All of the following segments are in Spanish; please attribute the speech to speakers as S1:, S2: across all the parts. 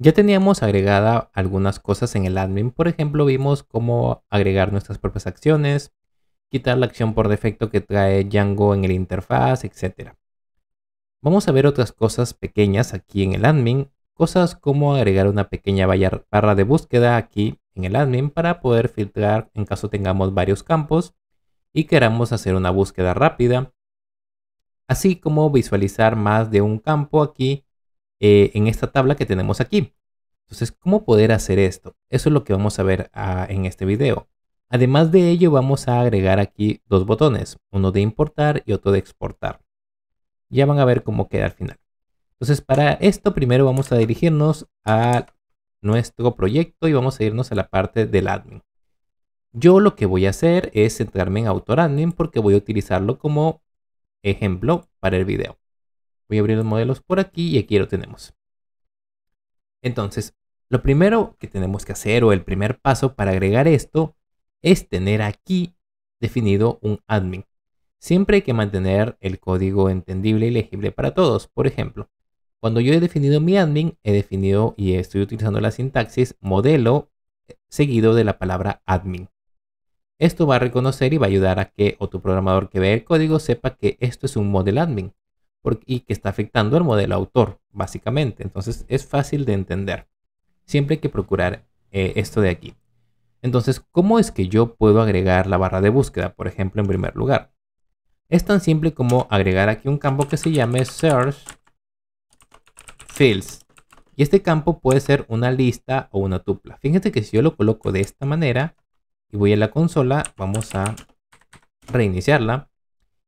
S1: Ya teníamos agregada algunas cosas en el admin, por ejemplo vimos cómo agregar nuestras propias acciones, quitar la acción por defecto que trae Django en el interfaz, etc. Vamos a ver otras cosas pequeñas aquí en el admin, cosas como agregar una pequeña barra de búsqueda aquí en el admin para poder filtrar en caso tengamos varios campos y queramos hacer una búsqueda rápida, así como visualizar más de un campo aquí eh, en esta tabla que tenemos aquí. Entonces, ¿cómo poder hacer esto? Eso es lo que vamos a ver ah, en este video. Además de ello, vamos a agregar aquí dos botones, uno de importar y otro de exportar. Ya van a ver cómo queda al final. Entonces, para esto primero vamos a dirigirnos a nuestro proyecto y vamos a irnos a la parte del admin. Yo lo que voy a hacer es centrarme en Autor Admin porque voy a utilizarlo como ejemplo para el video. Voy a abrir los modelos por aquí y aquí lo tenemos. Entonces, lo primero que tenemos que hacer o el primer paso para agregar esto es tener aquí definido un admin. Siempre hay que mantener el código entendible y legible para todos. Por ejemplo, cuando yo he definido mi admin, he definido y estoy utilizando la sintaxis modelo eh, seguido de la palabra admin. Esto va a reconocer y va a ayudar a que otro tu programador que ve el código sepa que esto es un model admin y que está afectando al modelo autor, básicamente. Entonces es fácil de entender. Siempre hay que procurar eh, esto de aquí. Entonces, ¿cómo es que yo puedo agregar la barra de búsqueda, por ejemplo, en primer lugar? Es tan simple como agregar aquí un campo que se llame Search Fields. Y este campo puede ser una lista o una tupla. Fíjate que si yo lo coloco de esta manera, y voy a la consola, vamos a reiniciarla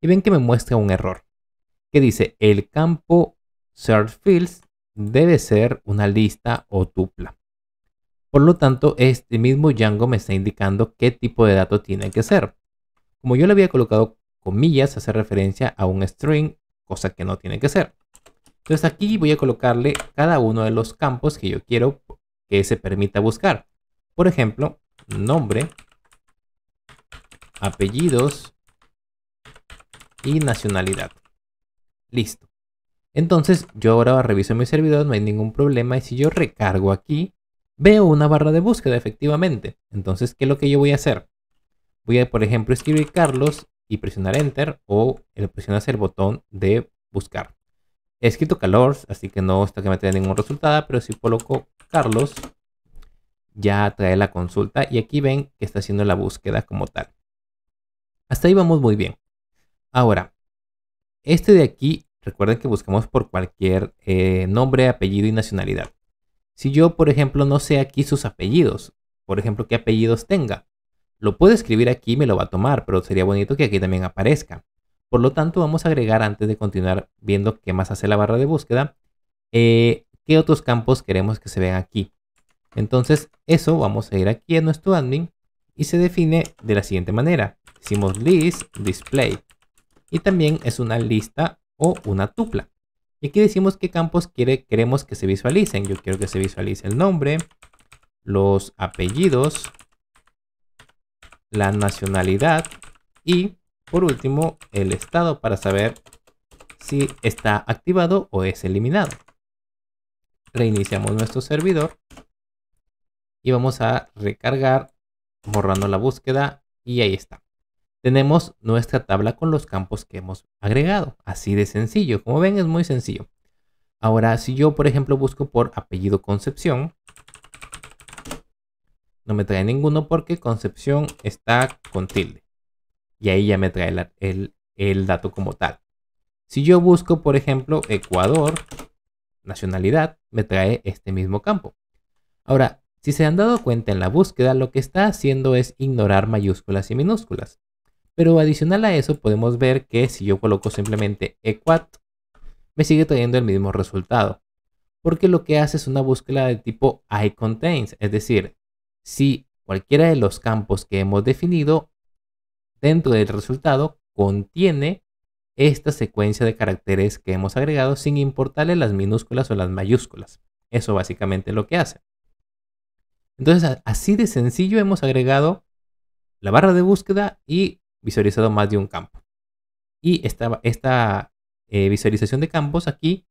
S1: y ven que me muestra un error que dice el campo search fields debe ser una lista o tupla. Por lo tanto, este mismo Django me está indicando qué tipo de dato tiene que ser. Como yo le había colocado comillas, hace referencia a un string, cosa que no tiene que ser. Entonces aquí voy a colocarle cada uno de los campos que yo quiero que se permita buscar. Por ejemplo, nombre apellidos y nacionalidad. Listo. Entonces yo ahora reviso mi servidor, no hay ningún problema. Y si yo recargo aquí, veo una barra de búsqueda efectivamente. Entonces, ¿qué es lo que yo voy a hacer? Voy a, por ejemplo, escribir Carlos y presionar Enter o presionas el botón de buscar. He escrito Calors, así que no está que me tenga ningún resultado, pero si coloco Carlos, ya trae la consulta y aquí ven que está haciendo la búsqueda como tal. Hasta ahí vamos muy bien. Ahora, este de aquí, recuerden que buscamos por cualquier eh, nombre, apellido y nacionalidad. Si yo, por ejemplo, no sé aquí sus apellidos, por ejemplo, qué apellidos tenga, lo puedo escribir aquí y me lo va a tomar, pero sería bonito que aquí también aparezca. Por lo tanto, vamos a agregar antes de continuar viendo qué más hace la barra de búsqueda, eh, qué otros campos queremos que se vean aquí. Entonces, eso vamos a ir aquí a nuestro admin y se define de la siguiente manera. Hicimos list, display. Y también es una lista o una tupla. Y aquí decimos qué campos quiere, queremos que se visualicen. Yo quiero que se visualice el nombre, los apellidos, la nacionalidad y por último el estado para saber si está activado o es eliminado. Reiniciamos nuestro servidor y vamos a recargar borrando la búsqueda y ahí está tenemos nuestra tabla con los campos que hemos agregado. Así de sencillo. Como ven, es muy sencillo. Ahora, si yo, por ejemplo, busco por apellido Concepción, no me trae ninguno porque Concepción está con tilde. Y ahí ya me trae el, dato como tal. Si yo busco, por ejemplo, Ecuador, nacionalidad, me trae este mismo campo. Ahora, si se han dado cuenta en la búsqueda, lo que está haciendo es ignorar mayúsculas y minúsculas. Pero adicional a eso podemos ver que si yo coloco simplemente equat, me sigue trayendo el mismo resultado. Porque lo que hace es una búsqueda de tipo iContains, es decir, si cualquiera de los campos que hemos definido dentro del resultado contiene esta secuencia de caracteres que hemos agregado sin importarle las minúsculas o las mayúsculas. Eso básicamente es lo que hace. Entonces, así de sencillo hemos agregado la barra de búsqueda y visualizado más de un campo. Y esta, esta eh, visualización de campos aquí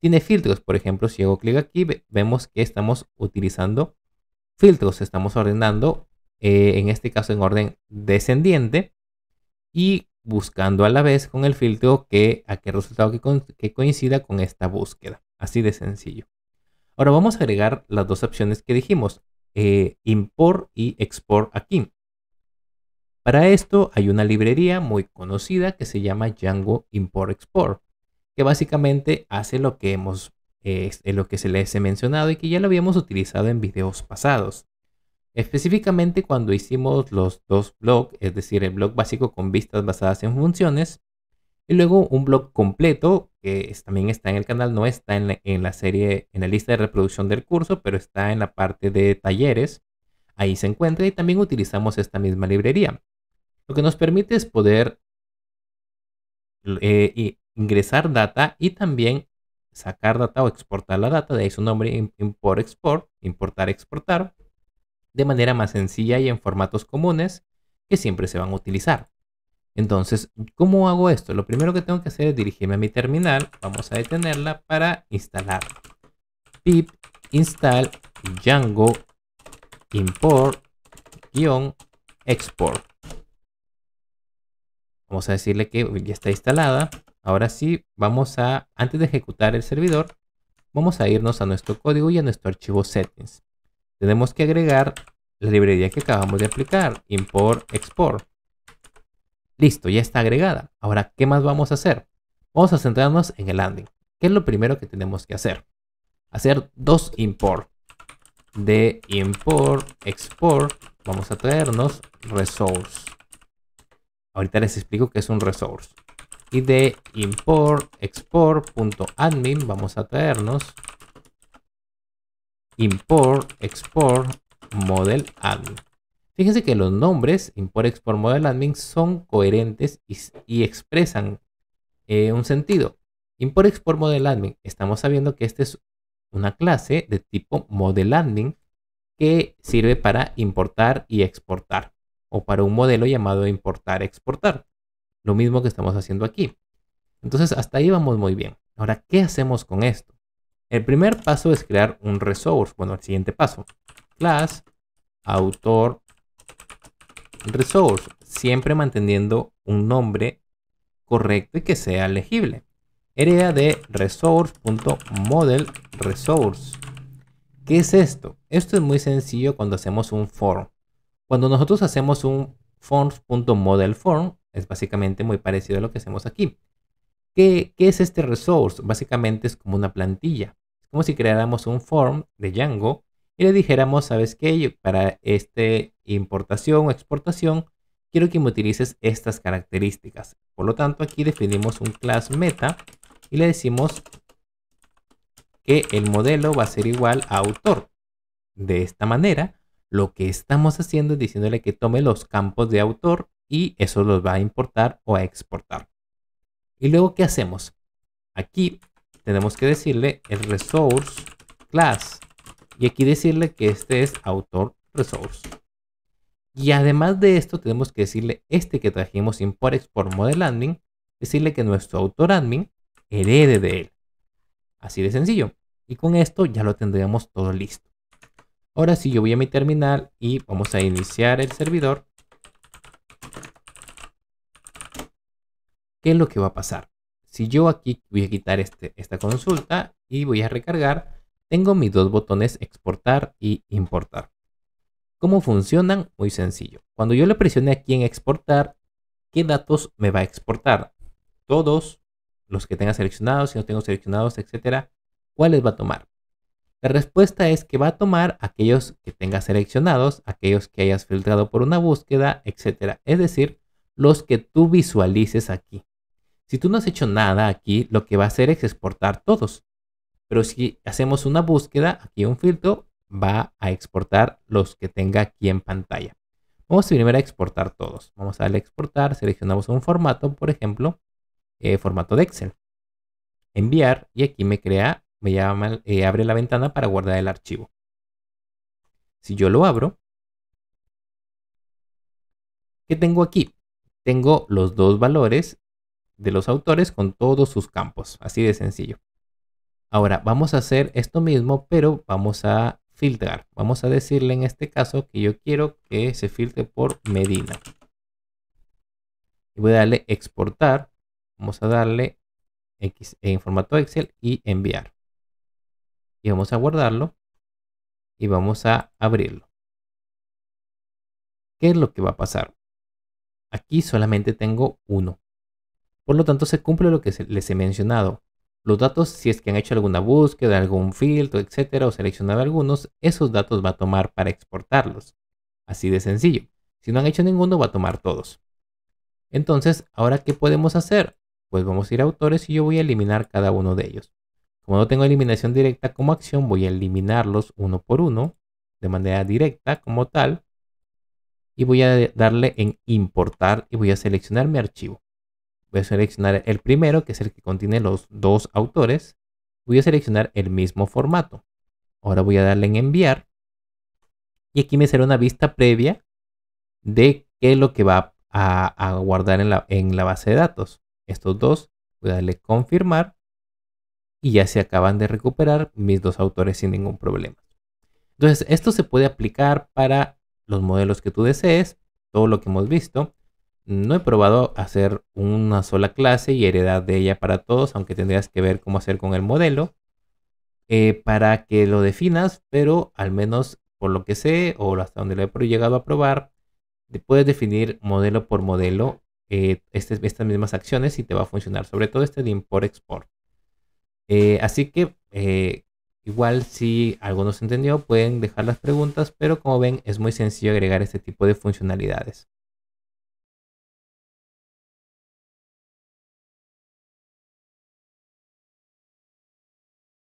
S1: tiene filtros. Por ejemplo, si hago clic aquí, vemos que estamos utilizando filtros. Estamos ordenando, eh, en este caso en orden descendiente, y buscando a la vez con el filtro que aquel resultado que, coincida con esta búsqueda. Así de sencillo. Ahora vamos a agregar las dos opciones que dijimos, eh, import y export aquí. Para esto hay una librería muy conocida que se llama Django Import Export, que básicamente hace lo que hemos eh, eh, lo que se les he mencionado y que ya lo habíamos utilizado en videos pasados. Específicamente cuando hicimos los dos blogs, es decir, el blog básico con vistas basadas en funciones y luego un blog completo que también está en el canal, no está en la serie, en la lista de reproducción del curso, pero está en la parte de talleres. Ahí se encuentra y también utilizamos esta misma librería. Lo que nos permite es poder eh, ingresar data y también sacar data o exportar la data, de ahí su nombre import, export, importar, exportar, de manera más sencilla y en formatos comunes que siempre se van a utilizar. Entonces, ¿cómo hago esto? Lo primero que tengo que hacer es dirigirme a mi terminal, vamos a detenerla para instalar pip install django import-export Vamos a decirle que ya está instalada. Ahora sí, vamos a, antes de ejecutar el servidor, vamos a irnos a nuestro código y a nuestro archivo settings. Tenemos que agregar la librería que acabamos de aplicar, import, export. Listo, ya está agregada. Ahora, ¿qué más vamos a hacer? Vamos a centrarnos en el landing. ¿Qué es lo primero que tenemos que hacer? Hacer dos import. De import, export, vamos a traernos resource. Ahorita les explico que es un resource. Y de import export.admin vamos a traernos import export model admin. Fíjense que los nombres import export model admin son coherentes y, expresan eh, un sentido. Import export model admin. Estamos sabiendo que esta es una clase de tipo model admin que sirve para importar y exportar o para un modelo llamado importar-exportar. Lo mismo que estamos haciendo aquí. Entonces hasta ahí vamos muy bien. Ahora, ¿qué hacemos con esto? El primer paso es crear un resource. Bueno, el siguiente paso. Class, autor, resource. Siempre manteniendo un nombre correcto y que sea legible. Hereda de resource.model resource. ¿Qué es esto? Esto es muy sencillo cuando hacemos un form. Cuando nosotros hacemos un forms.modelForm, es básicamente muy parecido a lo que hacemos aquí. ¿Qué, es este resource? Básicamente es como una plantilla. Es como si creáramos un form de Django y le dijéramos, ¿sabes qué? Para esta importación o exportación, quiero que me utilices estas características. Por lo tanto, aquí definimos un class meta y le decimos que el modelo va a ser igual a autor. De esta manera, lo que estamos haciendo es diciéndole que tome los campos de autor y eso los va a importar o a exportar. Y luego, ¿qué hacemos? Aquí tenemos que decirle el resource class y aquí decirle que este es autor resource. Y además de esto, tenemos que decirle este que trajimos import export model admin, decirle que nuestro autor admin herede de él. Así de sencillo. Y con esto ya lo tendríamos todo listo. Ahora si yo voy a mi terminal y vamos a iniciar el servidor. ¿Qué es lo que va a pasar? Si yo aquí voy a quitar este, esta consulta y voy a recargar, tengo mis dos botones exportar y importar. ¿Cómo funcionan? Muy sencillo. Cuando yo le presione aquí en exportar, ¿qué datos me va a exportar? Todos los que tenga seleccionados, si no tengo seleccionados, etcétera. ¿Cuáles va a tomar? La respuesta es que va a tomar aquellos que tengas seleccionados, aquellos que hayas filtrado por una búsqueda, etc. Es decir, los que tú visualices aquí. Si tú no has hecho nada aquí, lo que va a hacer es exportar todos. Pero si hacemos una búsqueda, aquí un filtro, va a exportar los que tenga aquí en pantalla. Vamos primero a exportar todos. Vamos a darle a exportar, seleccionamos un formato, por ejemplo, eh, formato de Excel. Enviar y aquí me crea me llama, eh, abre la ventana para guardar el archivo. Si yo lo abro, ¿qué tengo aquí? Tengo los dos valores de los autores con todos sus campos, así de sencillo. Ahora vamos a hacer esto mismo, pero vamos a filtrar. Vamos a decirle en este caso que yo quiero que se filtre por Medina. Y voy a darle exportar. Vamos a darle en formato Excel y enviar y vamos a guardarlo y vamos a abrirlo. ¿Qué es lo que va a pasar? Aquí solamente tengo uno. Por lo tanto, se cumple lo que les he mencionado. Los datos, si es que han hecho alguna búsqueda, algún filtro, etcétera, o seleccionado algunos, esos datos va a tomar para exportarlos. Así de sencillo. Si no han hecho ninguno, va a tomar todos. Entonces, ¿ahora qué podemos hacer? Pues vamos a ir a autores y yo voy a eliminar cada uno de ellos. Como no tengo eliminación directa como acción, voy a eliminarlos uno por uno de manera directa como tal. Y voy a darle en importar y voy a seleccionar mi archivo. Voy a seleccionar el primero, que es el que contiene los dos autores. Voy a seleccionar el mismo formato. Ahora voy a darle en enviar. Y aquí me sale una vista previa de qué es lo que va a, guardar en la, en la base de datos. Estos dos, voy a darle confirmar y ya se acaban de recuperar mis dos autores sin ningún problema. Entonces, esto se puede aplicar para los modelos que tú desees, todo lo que hemos visto. No he probado hacer una sola clase y heredar de ella para todos, aunque tendrías que ver cómo hacer con el modelo eh, para que lo definas, pero al menos por lo que sé o hasta donde lo he llegado a probar, puedes definir modelo por modelo eh, este, estas mismas acciones y te va a funcionar, sobre todo este de import-export. Eh, así que eh, igual si algo no se entendió pueden dejar las preguntas, pero como ven es muy sencillo agregar este tipo de funcionalidades.